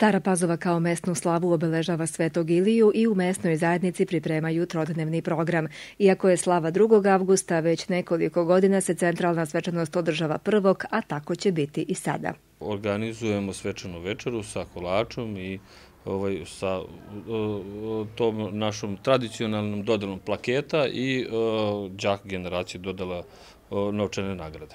Stara Pazova kao mesnu slavu obeležava Svetog Iliju i u mesnoj zajednici pripremaju trodnevni program. Iako je slava 2. avgusta, već nekoliko godina se centralna svečanost održava prvog, a tako će biti i sada. Organizujemo svečanu večeru sa kolačom i ovaj, sa tom našom tradicionalnom dodelom plaketa i džak generacije dodela novčane nagrade.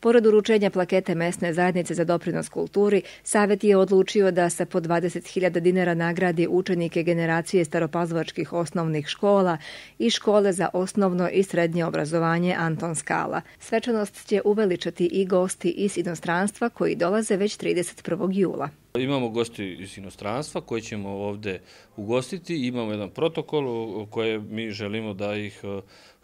Pored uručenja plakete mesne zajednice za doprinos kulturi, Savet je odlučio da se po 20.000 dinara nagradi učenike generacije staropazvačkih osnovnih škola i škole za osnovno i srednje obrazovanje Anton Skala. Svečanost će uveličati i gosti iz inostranstva koji dolaze već 31. jula. Imamo gosti iz inostranstva koje ćemo ovdje ugostiti. Imamo jedan protokol koje mi želimo da ih e,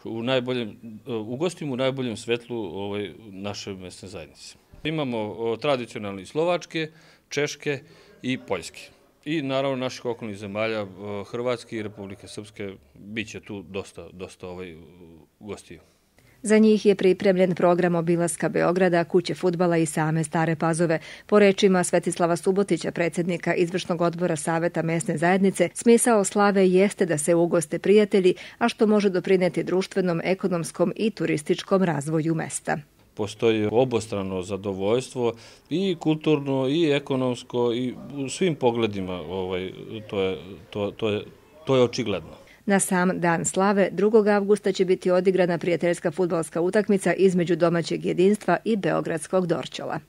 u najboljem, e, ugostimo u najboljem svetlu ovaj, naše mesne zajednice. Imamo tradicionalne slovačke, češke i poljske. I naravno naših okolnih zemalja, e, Hrvatske i Republike Srpske, bit će tu dosta, dosta ovaj, gostiju. Za njih je pripremljen program obilaska Beograda, kuće futbala i same stare pazove. Po rečima Svetislava Subotića, predsjednika Izvršnog odbora Saveta mesne zajednice, smisao slave jeste da se ugoste prijatelji, a što može doprineti društvenom, ekonomskom i turističkom razvoju mesta postoji obostrano zadovoljstvo i kulturno i ekonomsko i u svim pogledima ovaj to je to to je to je očigledno Na sam dan slave 2. avgusta će biti odigrana prijateljska futbalska utakmica između domaćeg jedinstva i Beogradskog Dorčola.